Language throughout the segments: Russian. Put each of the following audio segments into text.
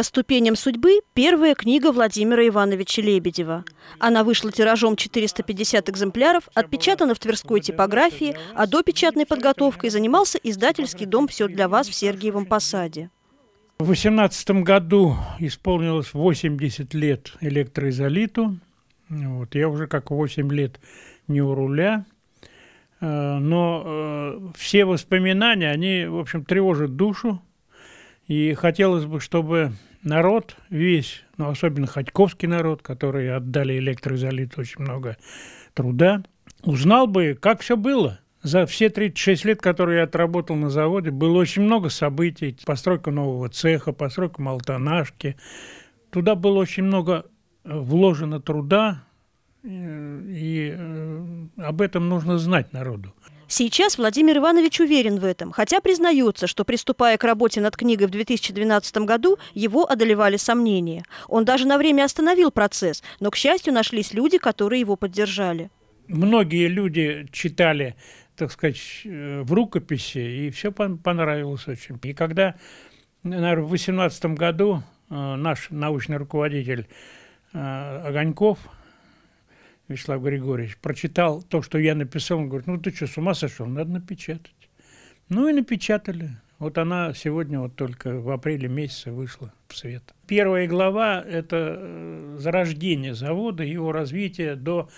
«По ступеням судьбы» – первая книга Владимира Ивановича Лебедева. Она вышла тиражом 450 экземпляров, отпечатана в Тверской типографии, а до печатной подготовкой занимался издательский дом «Все для вас» в Сергиевом Посаде. В 18 году исполнилось 80 лет электроизолиту. Вот, я уже как 8 лет не у руля. Э, но э, все воспоминания, они, в общем, тревожат душу и хотелось бы, чтобы народ весь, но ну, особенно Ходьковский народ, который отдали электроизолит очень много труда, узнал бы, как все было. За все 36 лет, которые я отработал на заводе, было очень много событий. Постройка нового цеха, постройка Малтанашки. Туда было очень много э, вложено труда, э, и э, об этом нужно знать народу. Сейчас Владимир Иванович уверен в этом, хотя признается, что, приступая к работе над книгой в 2012 году, его одолевали сомнения. Он даже на время остановил процесс, но, к счастью, нашлись люди, которые его поддержали. Многие люди читали, так сказать, э, в рукописи, и все понравилось очень. И когда, наверное, в 2018 году э, наш научный руководитель э, Огоньков – Вячеслав Григорьевич, прочитал то, что я написал, он говорит, ну ты что, с ума сошел, надо напечатать. Ну и напечатали. Вот она сегодня вот только в апреле месяце вышла в свет. Первая глава – это э, зарождение завода, его развитие до,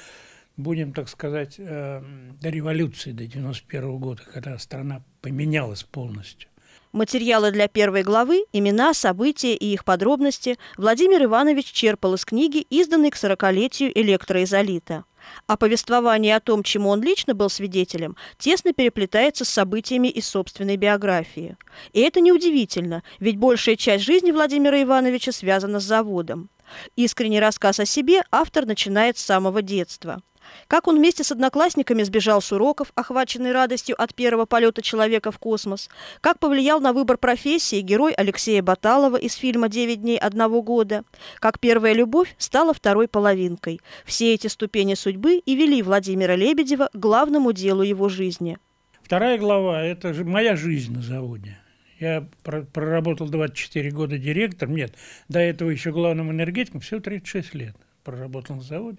будем так сказать, э, до революции, до 91 -го года, когда страна поменялась полностью. Материалы для первой главы, имена, события и их подробности Владимир Иванович черпал из книги, изданной к 40-летию электроизолита. А повествование о том, чему он лично был свидетелем, тесно переплетается с событиями из собственной биографии. И это неудивительно, ведь большая часть жизни Владимира Ивановича связана с заводом. Искренний рассказ о себе автор начинает с самого детства – как он вместе с одноклассниками сбежал с уроков, охваченный радостью от первого полета человека в космос. Как повлиял на выбор профессии герой Алексея Баталова из фильма «Девять дней одного года». Как первая любовь стала второй половинкой. Все эти ступени судьбы и вели Владимира Лебедева к главному делу его жизни. Вторая глава – это же моя жизнь на заводе. Я проработал 24 года директором, нет, до этого еще главным энергетиком, всего 36 лет проработал на заводе.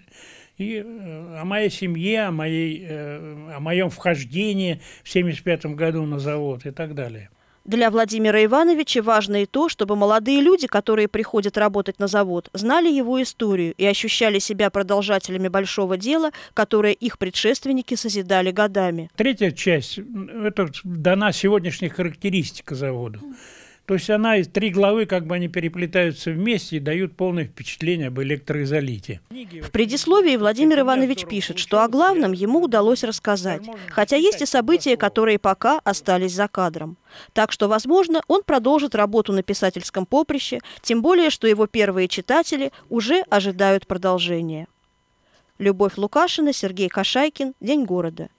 И э, о моей семье, о, моей, э, о моем вхождении в 1975 году на завод и так далее. Для Владимира Ивановича важно и то, чтобы молодые люди, которые приходят работать на завод, знали его историю и ощущали себя продолжателями большого дела, которое их предшественники созидали годами. Третья часть – это дана сегодняшняя характеристика завода. То есть она из три главы, как бы они переплетаются вместе и дают полное впечатление об электроизолите. В предисловии Владимир Иванович пишет, что о главном ему удалось рассказать, хотя есть и события, которые пока остались за кадром. Так что, возможно, он продолжит работу на писательском поприще, тем более, что его первые читатели уже ожидают продолжения. Любовь Лукашина, Сергей Кошайкин, День города.